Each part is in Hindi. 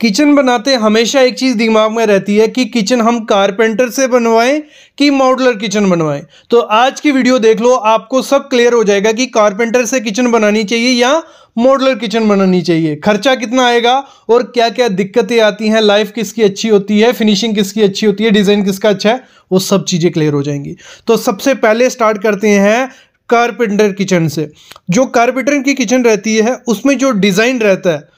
किचन बनाते हमेशा एक चीज़ दिमाग में रहती है कि किचन हम कारपेंटर से बनवाएं कि मॉडलर किचन बनवाएं तो आज की वीडियो देख लो आपको सब क्लियर हो जाएगा कि कारपेंटर से किचन बनानी चाहिए या मॉडलर किचन बनानी चाहिए खर्चा कितना आएगा और क्या क्या दिक्कतें आती हैं लाइफ किसकी अच्छी होती है फिनिशिंग किसकी अच्छी होती है डिज़ाइन किसका अच्छा है वो सब चीज़ें क्लियर हो जाएंगी तो सबसे पहले स्टार्ट करते हैं कारपेंटर किचन से जो कारपेंटर की किचन रहती है उसमें जो डिज़ाइन रहता है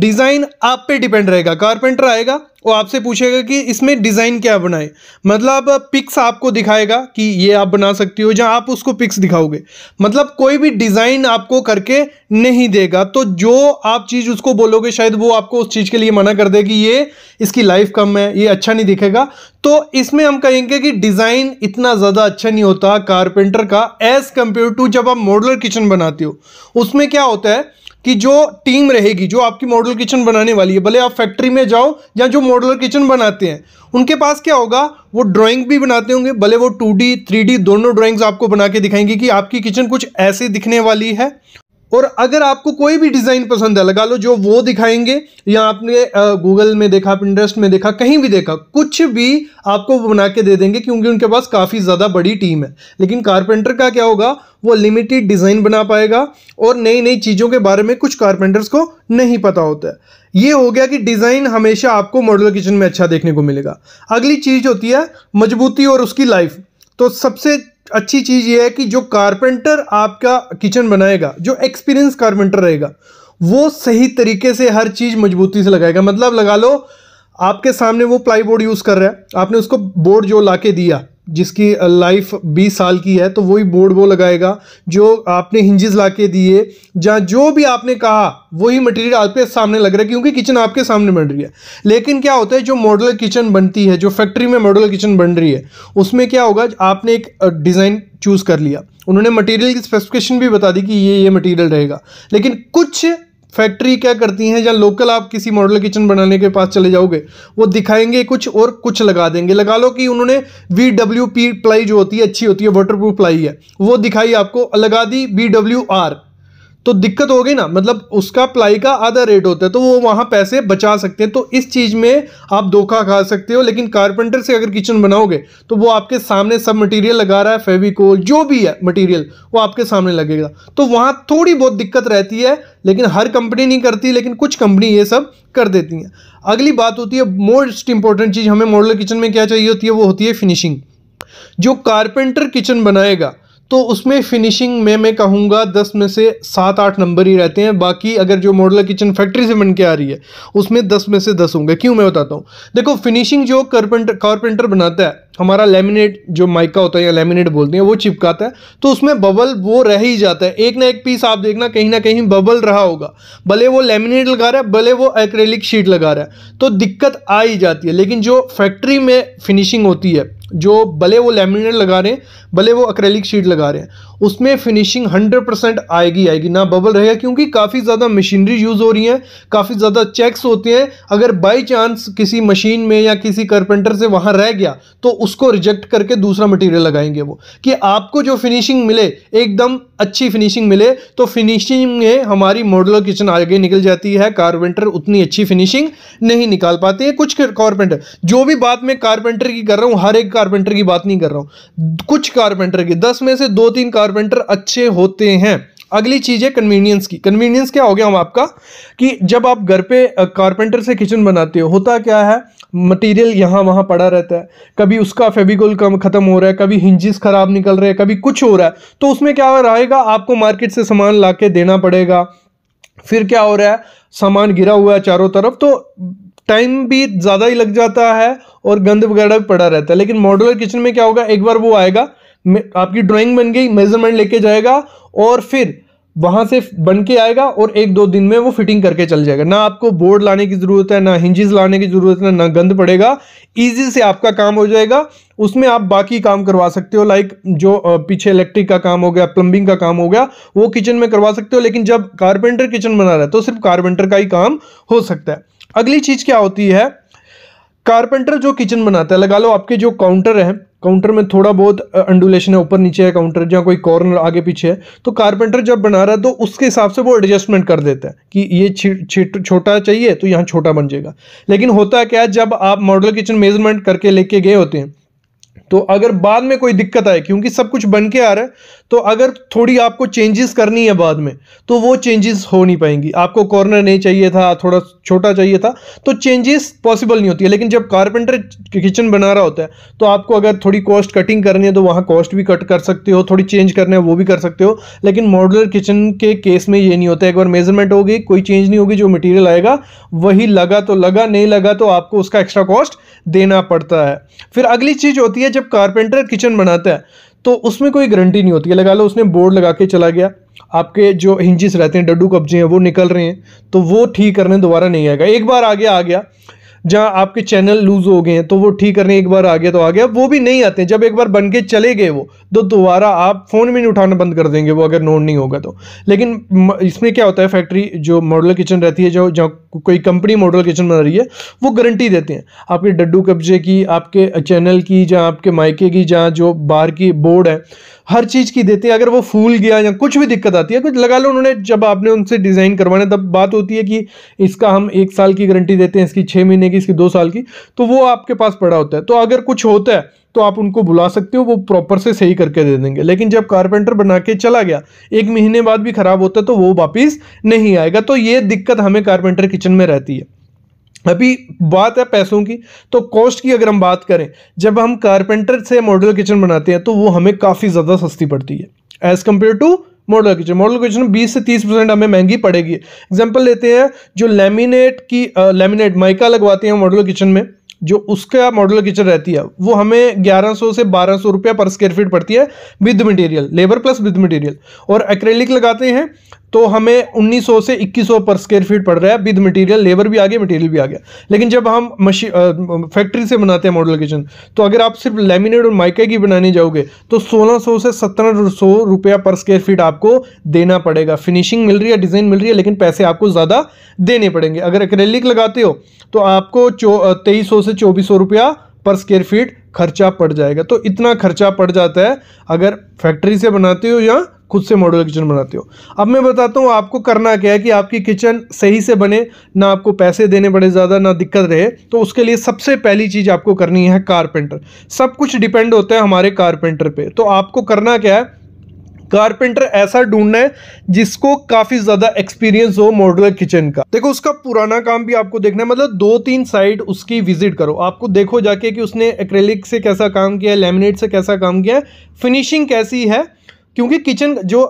डिज़ाइन आप पे डिपेंड रहेगा कारपेंटर आएगा वो आपसे पूछेगा कि इसमें डिज़ाइन क्या बनाए मतलब पिक्स आपको दिखाएगा कि ये आप बना सकती हो जहाँ आप उसको पिक्स दिखाओगे मतलब कोई भी डिज़ाइन आपको करके नहीं देगा तो जो आप चीज़ उसको बोलोगे शायद वो आपको उस चीज़ के लिए मना कर दे कि ये इसकी लाइफ कम है ये अच्छा नहीं दिखेगा तो इसमें हम कहेंगे कि डिज़ाइन इतना ज़्यादा अच्छा नहीं होता कारपेंटर का एज़ कम्पेयर टू जब आप मॉडलर किचन बनाते हो उसमें क्या होता है कि जो टीम रहेगी जो आपकी मॉडल किचन बनाने वाली है भले आप फैक्ट्री में जाओ या जो मॉडलर किचन बनाते हैं उनके पास क्या होगा वो ड्राइंग भी बनाते होंगे भले वो टू डी थ्री डी दोनों ड्राइंग्स आपको बना के दिखाएंगे कि आपकी किचन कुछ ऐसे दिखने वाली है और अगर आपको कोई भी डिज़ाइन पसंद है लगा लो जो वो दिखाएंगे या आपने गूगल में देखा इंटरेस्ट में देखा कहीं भी देखा कुछ भी आपको बना के दे देंगे क्योंकि उनके पास काफ़ी ज़्यादा बड़ी टीम है लेकिन कारपेंटर का क्या होगा वो लिमिटेड डिज़ाइन बना पाएगा और नई नई चीज़ों के बारे में कुछ कारपेंटर्स को नहीं पता होता है ये हो गया कि डिज़ाइन हमेशा आपको मॉडल किचन में अच्छा देखने को मिलेगा अगली चीज़ होती है मजबूती और उसकी लाइफ तो सबसे अच्छी चीज़ ये है कि जो कारपेंटर आपका किचन बनाएगा जो एक्सपीरियंस कारपेंटर रहेगा वो सही तरीके से हर चीज़ मजबूती से लगाएगा मतलब लगा लो आपके सामने वो प्लाई बोर्ड यूज़ कर रहा है आपने उसको बोर्ड जो ला के दिया जिसकी लाइफ 20 साल की है तो वही बोर्ड वो लगाएगा जो आपने हिंजिस ला के दिए जहाँ जो भी आपने कहा वही मटेरियल आपके सामने लग रहा है क्योंकि किचन आपके सामने बन रही है लेकिन क्या होता है जो मॉडल किचन बनती है जो फैक्ट्री में मॉडल किचन बन रही है उसमें क्या होगा आपने एक डिज़ाइन चूज़ कर लिया उन्होंने मटेरियल की स्पेसिफिकेशन भी बता दी कि ये ये मटेरियल रहेगा लेकिन कुछ फैक्ट्री क्या करती हैं या लोकल आप किसी मॉडल किचन बनाने के पास चले जाओगे वो दिखाएंगे कुछ और कुछ लगा देंगे लगा लो कि उन्होंने वी डब्ल्यू पी प्लाई जो होती है अच्छी होती है वाटर प्रूफ प्लाई है वो दिखाई आपको लगा दी बी डब्ल्यू आर तो दिक्कत हो गई ना मतलब उसका प्लाई का आधा रेट होता है तो वो वहाँ पैसे बचा सकते हैं तो इस चीज़ में आप धोखा खा सकते हो लेकिन कारपेंटर से अगर किचन बनाओगे तो वो आपके सामने सब मटेरियल लगा रहा है फेविकोल जो भी है मटेरियल वो आपके सामने लगेगा तो वहाँ थोड़ी बहुत दिक्कत रहती है लेकिन हर कंपनी नहीं करती लेकिन कुछ कंपनी ये सब कर देती हैं अगली बात होती है मोस्ट इंपॉर्टेंट चीज़ हमें मॉडलर किचन में क्या चाहिए होती है वो होती है फिनिशिंग जो कारपेंटर किचन बनाएगा तो उसमें फिनिशिंग में मैं कहूँगा दस में से सात आठ नंबर ही रहते हैं बाकी अगर जो मॉडलर किचन फैक्ट्री से बन के आ रही है उसमें दस में से दस होंगे क्यों मैं बताता हूँ देखो फिनिशिंग जो कारपेंटर कारपेंटर बनाता है हमारा लेमिनेट जो माइका होता है या लेमिनेट बोलते हैं वो चिपकाता है तो उसमें बबल वो रह ही जाता है एक ना एक पीस आप देखना कहीं ना कहीं बबल रहा होगा भले वो लेमिनेट लगा रहा है भले वो एक्रेलिक शीट लगा रहा है तो दिक्कत आ ही जाती है लेकिन जो फैक्ट्री में फिनिशिंग होती है जो भले वो लेमिनेट लगा रहे हैं भले वो अक्रेलिक शीट लगा रहे हैं उसमें फिनिशिंग 100 परसेंट आएगी आएगी ना बबल रहेगा क्योंकि काफ़ी ज़्यादा मशीनरी यूज़ हो रही है काफ़ी ज़्यादा चेक्स होते हैं अगर बाय चांस किसी मशीन में या किसी कारपेंटर से वहाँ रह गया तो उसको रिजेक्ट करके दूसरा मटेरियल लगाएंगे वो कि आपको जो फिनिशिंग मिले एकदम अच्छी फिनिशिंग मिले तो फिनिशिंग में हमारी मॉडल किचन आगे निकल जाती है कारपेंटर उतनी अच्छी फिनिशिंग नहीं निकाल पाते हैं कुछ कारपेंटर जो भी बात मैं कारपेंटर की कर रहा हूँ हर एक कारपेंटर की बात नहीं कर रहा हूँ कुछ कारपेंटर की दस में से दो तीन कार कारपेंटर अच्छे होते हैं अगली चीज़ है कन्वीनियंस की कन्वीनियंस क्या हो गया हम आपका कि जब आप घर पे कारपेंटर से किचन बनाते हो होता क्या है मटेरियल यहाँ वहाँ पड़ा रहता है कभी उसका फेविकोल कम ख़त्म हो रहा है कभी हिंजिस ख़राब निकल रहे हैं कभी कुछ हो रहा है तो उसमें क्या रहेगा आपको मार्केट से सामान ला देना पड़ेगा फिर क्या हो रहा है सामान गिरा हुआ है चारों तरफ तो टाइम भी ज़्यादा ही लग जाता है और गंद वगैरह भी पड़ा रहता है लेकिन मॉडुलर किचन में क्या होगा एक बार वो आएगा आपकी ड्राइंग बन गई मेजरमेंट लेके जाएगा और फिर वहाँ से बन के आएगा और एक दो दिन में वो फिटिंग करके चल जाएगा ना आपको बोर्ड लाने की ज़रूरत है ना हिंजिस लाने की ज़रूरत है ना गंद पड़ेगा इजी से आपका काम हो जाएगा उसमें आप बाकी काम करवा सकते हो लाइक जो पीछे इलेक्ट्रिक का काम हो गया प्लम्बिंग का काम हो गया वो किचन में करवा सकते हो लेकिन जब कारपेंटर किचन बना रहा है तो सिर्फ कारपेंटर का ही काम हो सकता है अगली चीज़ क्या होती है कारपेंटर जो किचन बनाता है लगा लो आपके जो काउंटर हैं काउंटर में थोड़ा बहुत अंडुलेशन है ऊपर नीचे है काउंटर जहाँ कोई कॉर्नर आगे पीछे है तो कारपेंटर जब बना रहा है तो उसके हिसाब से वो एडजस्टमेंट कर देता है कि ये छोटा चाहिए तो यहाँ छोटा बन जाएगा लेकिन होता क्या है जब आप मॉडल किचन मेजरमेंट करके लेके गए होते हैं तो अगर बाद में कोई दिक्कत आए क्योंकि सब कुछ बन के आ रहा है तो अगर थोड़ी आपको चेंजेस करनी है बाद में तो वो चेंजेस हो नहीं पाएंगी आपको कॉर्नर नहीं चाहिए था थोड़ा छोटा चाहिए था तो चेंजेस पॉसिबल नहीं होती है लेकिन जब कारपेंटर किचन बना रहा होता है तो आपको अगर थोड़ी कॉस्ट कटिंग करनी है तो वहाँ कॉस्ट भी कट कर सकते हो थोड़ी चेंज करना है वो भी कर सकते हो लेकिन मॉडुलर किचन के केस में ये नहीं होता एक बार मेजरमेंट होगी कोई चेंज नहीं होगी जो मटीरियल आएगा वही लगा तो लगा नहीं लगा तो आपको उसका एक्स्ट्रा कॉस्ट देना पड़ता है फिर अगली चीज़ होती है जब जब कारपेंटर किचन बनाता है तो उसमें कोई गारंटी नहीं होती है लगा लो उसने बोर्ड लगा के चला गया आपके जो हिंजिस रहते हैं डड्डू कब्जे हैं वो निकल रहे हैं तो वो ठीक करने दोबारा नहीं आएगा एक बार आ गया आ गया जहाँ आपके चैनल लूज हो गए हैं तो वो ठीक करने एक बार आ गया तो आ गया वो भी नहीं आते जब एक बार बन के चले गए वो तो दोबारा आप फ़ोन भी नहीं उठाना बंद कर देंगे वो अगर नोट नहीं होगा तो लेकिन इसमें क्या होता है फैक्ट्री जो मॉडल किचन रहती है जो जहाँ कोई कंपनी मॉडल किचन बना रही है वो गारंटी देते हैं आपके डड्डू कब्जे की आपके चैनल की जहाँ आपके मायके की जहाँ जो बाहर की बोर्ड है हर चीज़ की देते हैं अगर वो फूल गया या कुछ भी दिक्कत आती है कुछ लगा लो उन्होंने जब आपने उनसे डिज़ाइन करवाना तब बात होती है कि इसका हम एक साल की गारंटी देते हैं इसकी छः महीने की इसकी दो साल की तो वो आपके पास पड़ा होता है तो अगर कुछ होता है तो आप उनको बुला सकते हो वो प्रॉपर से सही करके दे देंगे लेकिन जब कारपेंटर बना के चला गया एक महीने बाद भी ख़राब होता है तो वो वापिस नहीं आएगा तो ये दिक्कत हमें कारपेंटर किचन में रहती है अभी बात है पैसों की तो कॉस्ट की अगर हम बात करें जब हम कारपेंटर से मॉडल किचन बनाते हैं तो वो हमें काफ़ी ज़्यादा सस्ती पड़ती है as compare to model kitchen model kitchen 20 से 30 परसेंट हमें महंगी पड़ेगी एग्जाम्पल लेते हैं जो लेमिनेट की लेमिनेट माइका लगवाते हैं मॉडल किचन में जो उसका मॉडल किचन रहती है वो हमें 1100 से 1200 रुपया पर स्क्वेयर फीट पड़ती है with material labour plus with material और एक्रेलिक लगाते हैं तो हमें 1900 से 2100 पर स्क्वायर फीट पड़ रहा है विद मटेरियल लेबर भी आ गया मटेरियल भी आ गया लेकिन जब हम मशी फैक्ट्री से बनाते हैं मॉडल किचन तो अगर आप सिर्फ लेमिनेट और माइका की बनाने जाओगे तो 1600 से सत्रह सौ रुपया पर स्क्वायर फीट आपको देना पड़ेगा फिनिशिंग मिल रही है डिज़ाइन मिल रही है लेकिन पैसे आपको ज़्यादा देने पड़ेंगे अगर एक्रेलिक लगाते हो तो आपको तेईस से चौबीस रुपया पर स्क्वायर फीट खर्चा पड़ जाएगा तो इतना खर्चा पड़ जाता है अगर फैक्ट्री से बनाते हो या खुद से मॉडल किचन बनाते हो अब मैं बताता हूँ आपको करना क्या है कि आपकी किचन सही से बने ना आपको पैसे देने पड़े ज़्यादा ना दिक्कत रहे तो उसके लिए सबसे पहली चीज़ आपको करनी है कारपेंटर सब कुछ डिपेंड होता है हमारे कारपेंटर पर तो आपको करना क्या है कारपेंटर ऐसा ढूंढना है जिसको काफ़ी ज़्यादा एक्सपीरियंस हो मॉडुलर किचन का देखो उसका पुराना काम भी आपको देखना है मतलब दो तीन साइड उसकी विजिट करो आपको देखो जाके कि उसने एक्रेलिक से कैसा काम किया लेमिनेट से कैसा काम किया फिनिशिंग कैसी है क्योंकि किचन जो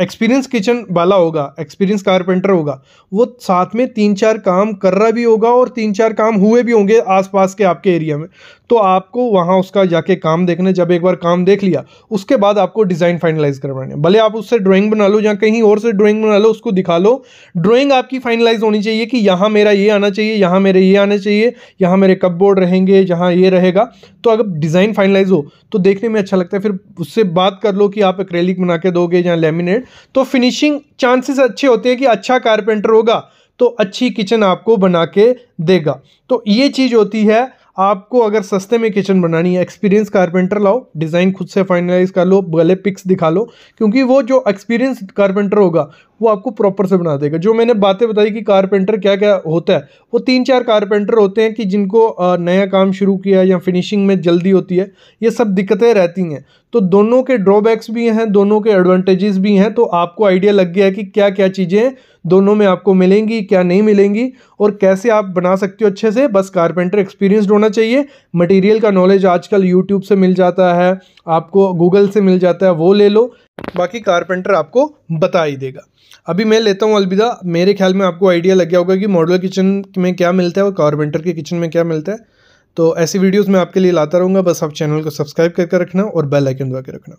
एक्सपीरियंस किचन वाला होगा एक्सपीरियंस कारपेंटर होगा वो साथ में तीन चार काम कर रहा भी होगा और तीन चार काम हुए भी होंगे आसपास के आपके एरिया में तो आपको वहाँ उसका जाके काम देखना जब एक बार काम देख लिया उसके बाद आपको डिज़ाइन फाइनलाइज करवाने भले आप उससे ड्राइंग बना लो या कहीं और से ड्राइंग बना लो उसको दिखा लो ड्राइंग आपकी फाइनलाइज होनी चाहिए कि यहाँ मेरा ये आना चाहिए यहाँ मेरे ये आना चाहिए यहाँ मेरे कप बोर्ड रहेंगे यहाँ ये रहेगा तो अगर डिज़ाइन फाइनलाइज हो तो देखने में अच्छा लगता है फिर उससे बात कर लो कि आप एक्रेलिक बना के दोगे या लेमिनेट तो फिनिशिंग चांसेस अच्छे होते हैं कि अच्छा कारपेंटर होगा तो अच्छी किचन आपको बना के देगा तो ये चीज़ होती है आपको अगर सस्ते में किचन बनानी है एक्सपीरियंस कारपेंटर लाओ डिज़ाइन खुद से फाइनलाइज कर लो गले पिक्स दिखा लो क्योंकि वो जो एक्सपीरियंस कारपेंटर होगा वो आपको प्रॉपर से बना देगा जो मैंने बातें बताई कि कारपेंटर क्या क्या होता है वो तीन चार कारपेंटर होते हैं कि जिनको नया काम शुरू किया या फिनिशिंग में जल्दी होती है ये सब दिक्कतें रहती हैं तो दोनों के ड्रॉबैक्स भी हैं दोनों के एडवांटेजेस भी हैं तो आपको आइडिया लग गया है कि क्या क्या चीज़ें दोनों में आपको मिलेंगी क्या नहीं मिलेंगी और कैसे आप बना सकते हो अच्छे से बस कारपेंटर एक्सपीरियंसड होना चाहिए मटेरियल का नॉलेज आजकल यूट्यूब से मिल जाता है आपको गूगल से मिल जाता है वो ले लो बाकी कारपेंटर आपको बता ही देगा अभी मैं लेता हूँ अलविदा मेरे ख्याल में आपको आइडिया लग गया होगा कि मॉडल किचन में क्या मिलता है और कारपेंटर के किचन में क्या मिलता है तो ऐसी वीडियोस मैं आपके लिए लाता रहूँगा बस आप चैनल को सब्सक्राइब करके रखना और बेल आइकन दबा के रखना